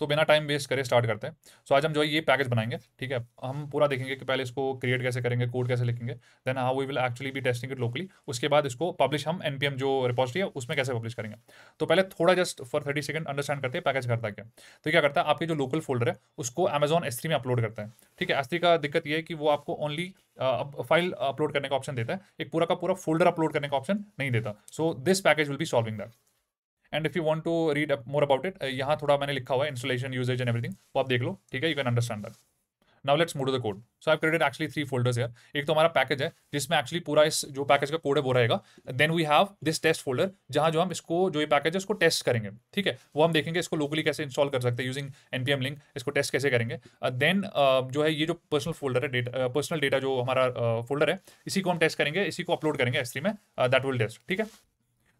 तो बिना time waste करे स्टार्ट करते हैं सो so, आज हम जो है ये पैकेज बनाएंगे ठीक है हम पूरा देखेंगे कि पहले इसको क्रिएट कैसे करेंगे कोड कैसे लिखेंगे then how we will actually भी टेस्टिंग इट लोकली उसके बाद इसको पब्लिश हम एनपीएम जो रिपोजिटरी है उसमें कैसे पब्लिश करेंगे तो पहले थोड़ा just for thirty second understand करते हैं पैकेज करता क्या तो क्या करता है आपके जो लोकल फोल्डर है उसको अमेजॉन एस में अपलोड करता है ठीक है एस का दिक्कत यह है कि वो आपको ओनली फाइल अपलोड करने का ऑप्शन देता है एक पूरा का पूरा फोल्डर अपलोड करने का ऑप्शन नहीं देता so this package will be solving that and if you want to read more about it यहाँ थोड़ा मैंने लिखा हुआ है इंस्टॉलेशन यूजेज एंड एवरीथिंग वो आप देख लो ठीक है you can understand that now let's move the code so I created actually three folders है एक तो हमारा पैकेज है जिसमें एक्चुअली पूरा इस जो पैकेज का कोड है वो रहेगा then we have this test folder जहाँ जो हम इसको जो ये पैकेज है उसको टेस्ट करेंगे ठीक है वो हम देखेंगे इसको लोकली कैसे इंस्टॉल कर सकते हैं यूजिंग एनपीएम लिंक इसको टेस्ट कैसे करेंगे देन uh, uh, जो है ये जो पर्सनल फोल्डर है डेटा पर्सनल डेटा जो हमारा फोल्डर uh, है इसी को हम टेस्ट करेंगे इसी को अपलोड करेंगे एस में दैट विल टेस्ट ठीक है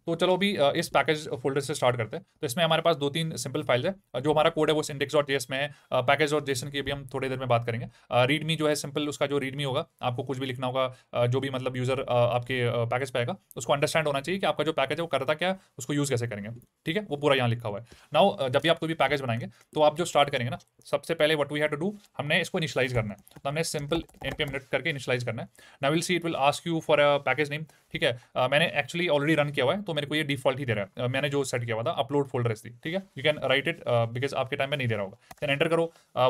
तो चलो अभी इस पैकेज फोल्डर से स्टार्ट करते हैं तो इसमें हमारे पास दो तीन सिंपल फाइल है जो हमारा कोड है वो इंडेक्स डॉट जेस में है पैकेज और जेसन की भी हम थोड़ी देर में बात करेंगे रीडमी जो है सिंपल उसका जो रीडमी होगा आपको कुछ भी लिखना होगा जो भी मतलब यूजर आपके पैकेज पाएगा उसको अंडरस्टैंड होना चाहिए कि आपका जो पैकेज है वो करता क्या उसको यूज़ कैसे करेंगे ठीक है वो पूरा यहाँ लिखा हुआ है नाउ जब भी आप कोई भी पैकेज बनाएंगे तो आप जो स्टार्ट करेंगे ना सबसे पहले what we have to do हमने इसको इनिशलाइज करना है तो हमने सिंपल एन पी करके इनिशलाइज करना है ना will see it will ask you for a package name ठीक है मैंने एक्चुअली ऑलरेडी रन किया हुआ है तो मेरे को ये डिफॉल्ट ही दे रहा है मैंने जो सेट किया हुआ था अपलोड फोल्डर थी ठीक है you can write it because आपके टाइम में नहीं दे रहा होगा देन एंटर करो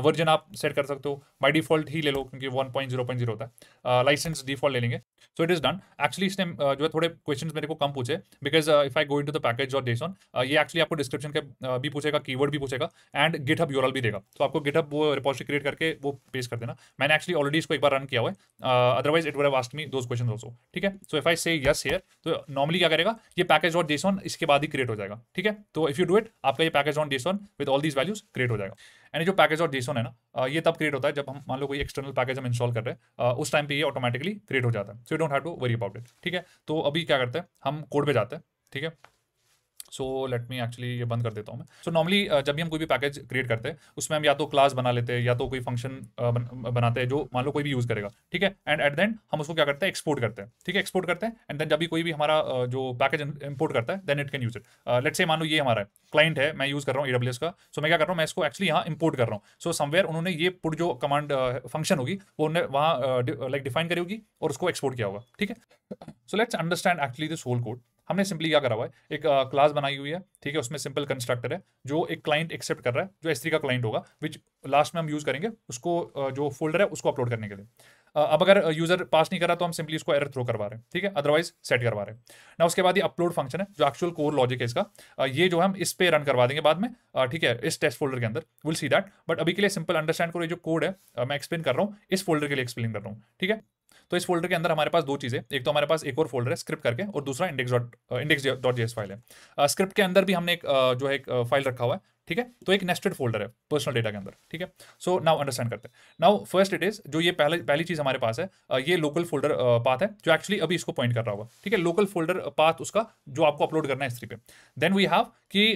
वर्जन आप सेट कर सकते हो बाई डिफॉल्ट ही ले लो क्योंकि one point zero point zero होता है लाइसेंस डिफॉल्ट ले लेंगे so it is done actually इसने जो है थोड़े क्वेश्चन मेरे को कम पूछे because if I go in to the package और ऑन ये एक्चुअली आपको डिस्क्रिप्शन के भी पूछेगा की भी पूछेगा एंड गिटहब हब भी देगा तो आपको गिटहब वो रिपोर्ट क्रिएट करके वो पेश कर देना मैंने एक्चुअली ऑलरेडी इसको एक बार रन किया हुआ है अदरवाइज इट वास्ट मी दो क्वेश्चन ऑल्सो ठीक है सो इफ आई से यस हेयर तो नॉर्मली क्या करेगा ये पैकेज डॉट जेसॉन इसके बाद ही क्रिएट हो जाएगा ठीक है तो इफ यू डू इट आपका ये package on JSON with all these values create हो जाएगा एंड जो पैकेज डॉट जेसॉन है ना ये तब क्रिएट होता है जब हम मान लो कोई एक्सटर्नल पैकेज हम इंस्टॉल कर रहे हैं उस टाइम पे ये ऑटोमेटिकली क्रिएट हो जाता है so you don't have to worry about it ठीक है तो अभी क्या करते हैं हम कोड पे जाते हैं ठीक है सो लेट मी एक्चुअली ये बंद कर देता हूँ मैं सो नॉर्मली जब भी हम कोई भी पैकेज क्रिएट करते हैं उसमें हम या तो क्लास बना लेते हैं या तो कोई फंक्शन बनाते हैं जो मान लो कोई भी यूज़ करेगा ठीक है एंड एट देन हम उसको क्या करते हैं एक्सपोर्ट करते हैं ठीक है एक्सपोर्ट करते हैं एंड देन जब भी कोई भी हमारा जो पैकेज इंपोर्ट करता है then it can use it लेट से मान लो ये हमारा क्लाइंट है मैं यूज़ कर रहा हूँ ई का सो so, मैं क्या कर रहा हूँ मैं इसको एक्चुअली यहाँ इंपोर्ट कर रहा हूँ सो समवेयर उन्होंने ये पुट जो कमांड फंक्शन होगी वो उन्होंने वहाँ लाइक डिफाइन करी होगी और उसको एक्सपोर्ट किया होगा ठीक है so let's understand actually this whole code हमने सिंपली क्या करा हुआ है एक क्लास बनाई हुई है ठीक है उसमें सिंपल कंस्ट्रक्टर है जो एक क्लाइंट एक्सेप्ट कर रहा है जो एस का क्लाइंट होगा विच लास्ट में हम यूज़ करेंगे उसको जो फोल्डर है उसको अपलोड करने के लिए अब अगर यूजर पास नहीं कर रहा तो हम सिंपली उसको एयर थ्रो करवा रहे हैं ठीक है अदरवाइज सेट करवा रहे हैं ना उसके बाद ये अपलोड फंक्शन है जो एक्चुअल कोर लॉजिक है इसका ये जो हम इस पे रन करवा देंगे बाद में ठीक है इस टेस्ट फोल्डर के अंदर विल सी दैट बट अभी के लिए सिंपल अंडरस्टैंड करो ये जो कोड है मैं एक्सप्लेन कर रहा हूँ इस फोल्डर के लिए एक्सप्लेन कर रहा हूँ ठीक है तो इस फोल्डर के अंदर हमारे पास दो चीज़ें एक तो हमारे पास एक और फोल्डर है स्क्रिप्ट करके और दूसरा index dot index dot J file है स्क्रिप्ट uh, के अंदर भी हमने एक uh, जो है एक फाइल uh, रखा हुआ है ठीक है तो एक नेस्टेड फोल्डर है पर्सनल डेटा के अंदर ठीक है सो नाउ अंडरस्टैंड करते हैं नाउ फर्स्ट इट इज जो ये पहले पहली चीज हमारे पास है ये लोकल फोल्डर पाथ है जो एक्चुअली अभी इसको पॉइंट कर रहा होगा ठीक है लोकल फोल्डर पाथ उसका जो आपको अपलोड करना है एस पे देन वी हैव कि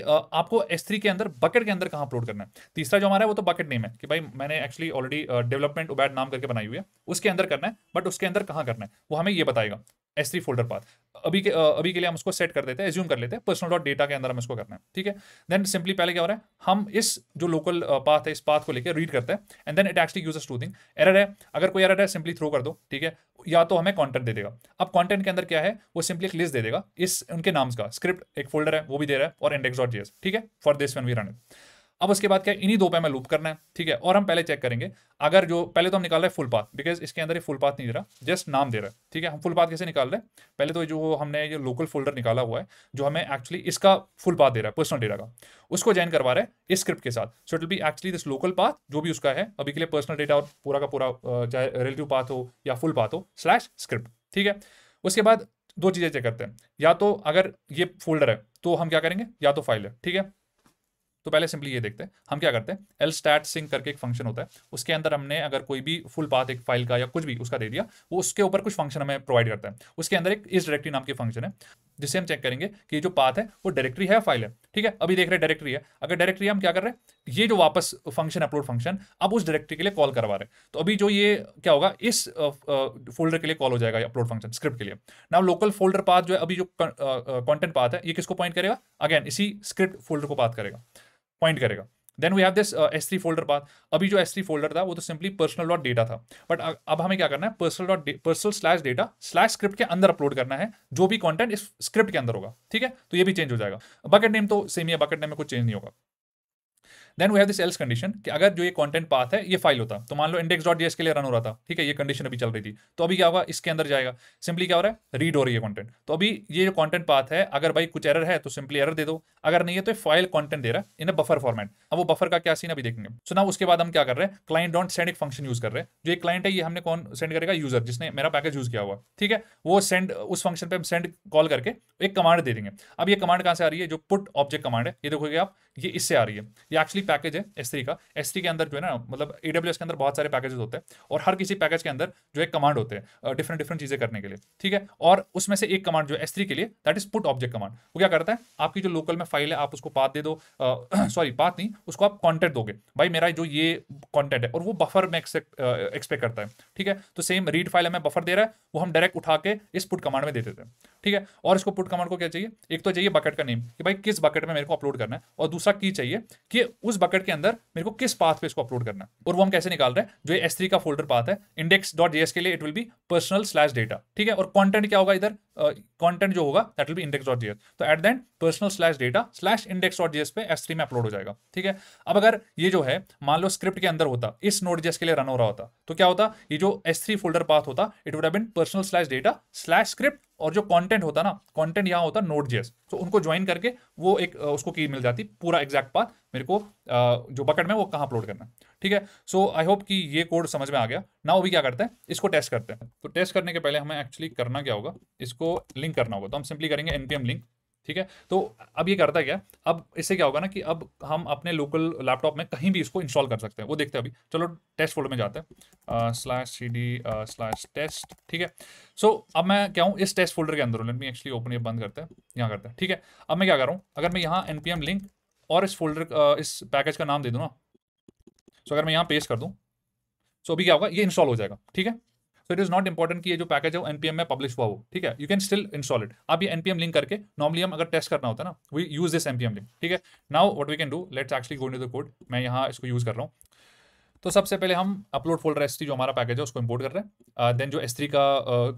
आपको एस के अंदर बकेट के अंदर कहाँ अपलोड करना है तीसरा जो हमारा है वो तो बकेट नेम है कि भाई मैंने एक्चुअली ऑलरेडी डेवलपमेंट उबैड नाम करके बनाई हुई है उसके अंदर करना है बट उसके अंदर कहाँ करना है वो हमें ये बताएगा एस थ्री फोल्डर पाथ अभी के अभी के लिए हम उसको सेट कर देते हैं एज्यूम कर लेते हैं पर्सनल डॉट डेटा के अंदर हम इसको करना है ठीक है देन सिंपली पहले क्या हो रहा है हम इस जो लोकल पाथ है इस पाथ को लेकर रीड करते हैं and then it actually use two thing error है अगर कोई एरर है सिंपली थ्रो कर दो ठीक है या तो हमें कॉन्टेंट दे देगा अब कॉन्टेंट के अंदर क्या है वो सिंपली एक लिस्ट दे देगा इस उनके नाम्स का स्क्रिप्ट एक फोल्डर है वो भी दे रहा है और इंडेक्स डॉट ठीक है for this one we run it अब उसके बाद क्या इन्हीं दो पे हमें लूप करना है ठीक है और हम पहले चेक करेंगे अगर जो पहले तो हम निकाल रहे हैं फुल पाथ बिकॉज इसके अंदर ये फुल पाथ नहीं दे रहा जस्ट नाम दे रहा है ठीक है हम फुल पाथ कैसे निकाल रहे हैं पहले तो जो हमने ये लोकल फोल्डर निकाला हुआ है जो हमें एक्चुअली इसका फुल पाथ दे रहा है पर्सनल डेटा का उसको ज्वाइन करवा रहे इस स्क्रिप्ट के साथ so it be actually this local path जो भी उसका है अभी के लिए पर्सनल डेटा और पूरा का पूरा चाहे रिलेटिव पाथ हो या फुल पाथ हो स्लैश स्क्रिप्ट ठीक है उसके बाद दो चीज़ें चेक करते हैं या तो अगर ये फोल्डर है तो हम क्या करेंगे या तो फाइल है ठीक है तो पहले सिंपली ये देखते हैं हम क्या करते हैं एल स्टैट सिंह करके एक फंक्शन होता है उसके अंदर हमने अगर कोई भी फुल पाथ एक फाइल का या कुछ भी उसका दे दिया वो उसके ऊपर कुछ फंक्शन हमें प्रोवाइड करता है उसके अंदर एक इस डायरेक्टरी नाम के फंक्शन है जिससे हम चेक करेंगे कि जो पाथ है वो डायरेक्टरी है फाइल है ठीक है अभी देख रहे डायरेक्टरी है अगर डायरेक्टरी हम क्या कर रहे हैं ये जो वापस फंक्शन अपलोड फंक्शन अब उस डायरेक्टरी के लिए कॉल करवा रहे हैं तो अभी जो ये क्या होगा इस फोल्डर के लिए कॉल हो जाएगा अपलोड फंक्शन स्क्रिप्ट के लिए ना लोकल फोल्डर पाथ जो है अभी जो कॉन्टेंट पाथ है ये किसको पॉइंट करेगा अगेन इसी स्क्रिप्ट फोल्डर को पाथ करेगा पॉइंट करेगा then we have this S three folder path अभी जो एस थ्री फोल्डर था वो तो सिंपली पर्सनल डॉट डेटा था बट अब हमें क्या करना है personal dot personal slash data slash script के अंदर अपलोड करना है जो भी कॉन्टेंट इस स्क्रिप्ट के अंदर होगा ठीक है तो ये भी चेंज हो जाएगा बकेट नेम तो सेम ही है बकेट नेम में कुछ चेंज नहीं होगा then we have this else condition कि अगर जो ये कंटेंट पाथ है ये फाइल होता तो मान लो इंडेक्स डॉट के लिए रन हो रहा था ठीक है ये कंडीशन अभी चल रही थी तो अभी क्या होगा इसके अंदर जाएगा सिंपली क्या हो रहा है रीड हो रही है कॉन्टेंट तो अभी ये जो कॉन्टेंट पाथ है अगर भाई कुछ एरर है तो सिंपली एरर दे दो अगर नहीं है तो फाइल कॉन्टेंट दे रहा है इन बफर फॉर्मेट अब वो बफर का क्या सीन अभी देखेंगे सो ना उसके बाद हम क्या कर रहे हैं क्लाइंट डॉट सेंड एक फंक्शन यूज कर रहे हैं जो एक क्लाइंट है ये हमने कौन सेंड करेगा यूजर जिसने मेरा पैकेज यूज किया हुआ ठीक है वो सेंड उस फंक्शन पे हम सेंड कॉल करके एक कमांड दे देंगे अब ये कमांड कहाँ से आ रही है जो पुट ऑब्जेक्ट कमांड है ये देखोगे आप ये इससे आ रही है ये एक्चुअली भी पैकेज है एस का एस के अंदर जो है ना मतलब ए के अंदर बहुत सारे पैकेजेस होते हैं और हर किसी पैकेज के अंदर जो एक कमांड होते हैं डिफरेंट डिफरेंट चीज़ें करने के लिए ठीक है और उसमें से एक कमांड जो एस के लिए that is put object command वो क्या करता है आपकी जो लोकल में फाइल है आप उसको पाथ दे दो सॉरी पाथ नहीं उसको आप कॉन्टेंट दोगे भाई मेरा जो ये कॉन्टेंट है और वो बफर में एक्सपेक्ट करता है ठीक है तो सेम रीड फाइल हमें बफर दे रहा है वो हम डायरेक्ट उठा के इस पुट कमांड में दे देते हैं ठीक है और इसको पुट कमांड को क्या चाहिए एक तो चाहिए बकेट का नेम कि भाई किस बकेट में मेरे को अपलोड करना है और दूसरा की चाहिए कि उस बकेट के अंदर मेरे को किस पाथ पे इसको अपलोड करना है और वो हम कैसे निकाल रहे हैं जो एस का फोल्डर पाथ है इंडेक्स डॉट के लिए it will be personal slash data ठीक है और कॉन्टेंट क्या होगा इधर कॉन्टेंट uh, जो होगा that will be index dot JS तो at the end personal slash data slash index dot JS पे एस में अपलोड हो जाएगा ठीक है अब अगर ये जो है मान लो स्क्रिप्ट के अंदर होता इस नोट जेएस के लिए रन हो रहा होता तो क्या होता ये जो एस फोल्डर पाथ होता it would have been personal slash data slash script और जो कंटेंट होता ना कंटेंट यहाँ होता नोट जेस तो उनको ज्वाइन करके वो एक उसको की मिल जाती पूरा एग्जैक्ट पाथ मेरे को जो बकेट में वो कहाँ अपलोड करना ठीक है सो आई होप कि ये कोड समझ में आ गया ना वो भी क्या करते हैं इसको टेस्ट करते हैं तो टेस्ट करने के पहले हमें एक्चुअली करना क्या होगा इसको लिंक करना होगा तो हम सिंपली करेंगे एनपीएम लिंक ठीक है तो अब ये करता है क्या अब इससे क्या होगा ना कि अब हम अपने लोकल लैपटॉप में कहीं भी इसको इंस्टॉल कर सकते हैं वो देखते हैं अभी चलो टेस्ट फोल्डर में जाते हैं slash C D slash test ठीक है सो so, अब मैं क्या हूँ इस टेस्ट फोल्डर के अंदर हूँ लेट मी एक्चुअली ओपन ये बंद करते हैं यहाँ करते हैं ठीक है अब मैं क्या कर रहा हूँ अगर मैं यहाँ एन लिंक और इस फोल्डर इस पैकेज का नाम दे दूँ ना सो so, अगर मैं यहाँ पेस्ट कर दूँ सो so, अभी क्या होगा ये इंस्टॉल हो जाएगा ठीक है so it is not important कि ये जो पैकेज है वो एनपीएम में पब्लिश हुआ हो ठीक है you can still install it आप ये एनपीएम लिंक करके नॉर्मली हम अगर टेस्ट करना होता है ना we use this NPM link ठीक है now what we can do let's actually go in the code मैं यहाँ इसको यूज कर रहा हूँ तो सबसे पहले हम अपलोड फोल्डर एस जो हमारा पैकेज है उसको इम्पोर्ट कर रहे हैं देन uh, जो एस का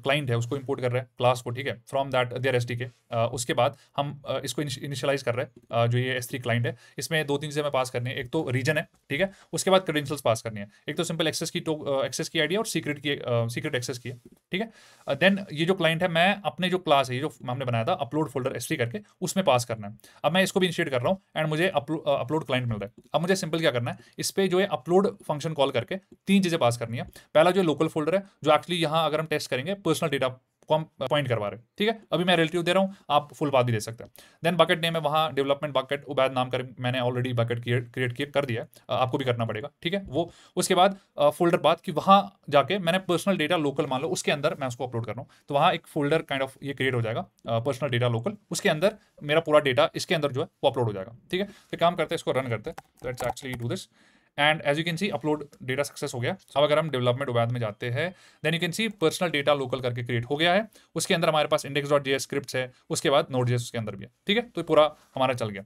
क्लाइंट uh, है उसको इम्पोर्ट कर रहे हैं क्लास को ठीक है फ्रॉम दैट देर एस के uh, उसके बाद हम uh, इसको इनिशियलाइज कर रहे हैं uh, जो ये एस क्लाइंट है इसमें दो तीन चीज़ें हमें पास करनी है एक तो रीजन है ठीक है उसके बाद क्रेडेंशियल्स पास करनी है एक तो सिंपल एक्सेस की एक्सेस uh, की आइडिया और सीक्रेट की सीक्रेट uh, एक्सेस की है ठीक है देन ये जो क्लाइंट है मैं अपने जो क्लास है ये जो हमने बनाया था अपलोड फोल्डर एस करके उसमें पास करना है अब मैं इसको भी इनिशिएट कर रहा हूँ एंड मुझे अपलोड क्लाइंट मिल रहा है अब मुझे सिंपल क्या करना है इस पर जो है अपलोड फंक्शन कॉल करके तीन चीज़ें पास करनी है पहला जो लोकल फोल्डर है जो एक्चुअली यहाँ अगर हम टेस्ट करेंगे पर्सनल डेटा को हम पॉइंट करवा रहे हैं ठीक है अभी मैं रिलेटिव दे रहा हूँ आप फुल बात भी दे सकते हैं देन बकेट नेम है वहाँ डेवलपमेंट बकेट उबैद नाम कर मैंने ऑलरेडी बकेट क्रिएट किए कर दिया है आपको भी करना पड़ेगा ठीक है वो उसके बाद फोल्डर बात कि वहाँ जाके मैंने पर्सनल डेटा लोकल मान लो उसके अंदर मैं उसको अपलोड कर रहा हूँ तो वहाँ एक फोल्डर काइंड ऑफ ये क्रिएट हो जाएगा पर्सनल डेटा लोकल उसके अंदर मेरा पूरा डेटा इसके अंदर जो है वो अपलोड हो जाएगा ठीक है फिर काम करते हैं इसको रन करते हैं तो it's actually do this and as you can see upload data success हो गया अब अगर हम डेवलपमेंट वैद में जाते हैं then you can see personal data local करके क्रिएट हो गया है उसके अंदर हमारे पास इंडेक्स डॉट जी स्क्रिप्ट है उसके बाद नोट जी उसके अंदर भी है ठीक है तो पूरा हमारा चल गया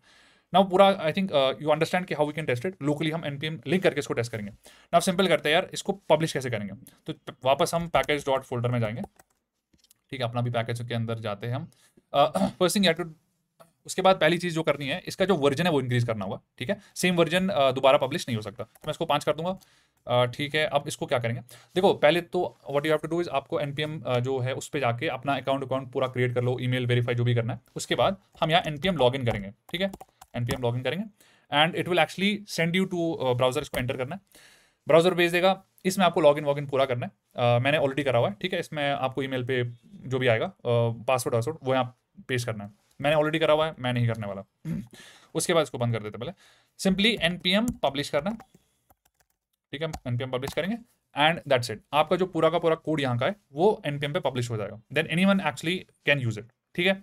नाउ पूरा आई थिंक यू अंडरस्टैंड कि how we can test it locally हम एनपीएम लिंक करके इसको टेस्ट करेंगे नाउ सिंपल करते हैं यार इसको पब्लिश कैसे करेंगे तो वापस हम पैकेज डॉट फोल्डर में जाएंगे ठीक है अपना भी पैकेज के अंदर जाते हैं हम फर्स्ट थिंग यू टू उसके बाद पहली चीज़ जो करनी है इसका जो वर्जन है वो इंक्रीज करना होगा ठीक है सेम वर्जन दोबारा पब्लिश नहीं हो सकता मैं इसको पांच कर दूंगा ठीक है अब इसको क्या करेंगे देखो पहले तो what you have to do is आपको एनपीएम जो है उस पर जाके अपना अकाउंट अकाउंट पूरा क्रिएट कर लो ईमेल वेरीफाई जो भी करना है उसके बाद हम यहाँ एनपीएम लॉगिन करेंगे ठीक है एनपीएम लॉगिन करेंगे and it will actually send you to browser इसको एंटर करना है ब्राउजर भेज देगा इसमें आपको लॉगिन वॉगिन पूरा करना है uh, मैंने ऑलरेडी करा हुआ है ठीक है इसमें आपको ईमेल पे जो भी आएगा पासवर्ड वासवर्ड वो यहाँ पेश करना है मैंने ऑलरेडी करा हुआ है मैं नहीं करने वाला हम्म। उसके बाद इसको बंद कर देते पहले सिंपली एनपीएम पब्लिश करना ठीक है एनपीएम पब्लिश करेंगे एंड दैट्स इट आपका जो पूरा का पूरा कोड यहाँ का है वो एनपीएम पे पब्लिश हो जाएगा then any one actually can use it ठीक है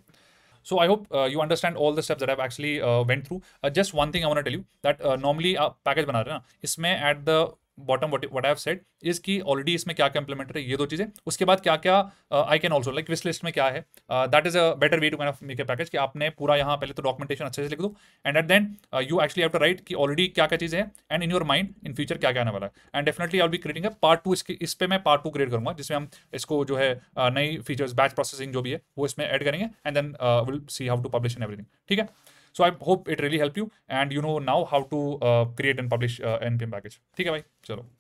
so I hope you understand all the steps that that i've actually uh, went through uh, just one thing i want to tell uh, आप package बना रहे हैं ना इसमें at the bottom what I set is की already इसमें क्या क्या इंप्लीमेंट है ये दो चीज़ें उसके बाद क्या क्या I can also like wish list में क्या है that is a better way to man make a package कि आपने पूरा यहाँ पहले तो डॉक्यूमेंटेशन अच्छे से लिख दो and at then you actually have to write कि ऑलरेडी क्या क्या चीज़ें हैं and in your mind in future क्या क्या आने वाला है and definitely I be creating है पार्ट टू इसके इस पर मैं पार्ट टू क्रिएट करूँगा जिसमें हम इसको जो है uh, नई फीचर्स बैच प्रोसेसिंग जो भी है वो इसमें एड करेंगे and then will see how to publish in everything ठीक है So I hope it really helped you and you know now how to uh, create and publish uh, NPM package. Okay, bye. Chalo.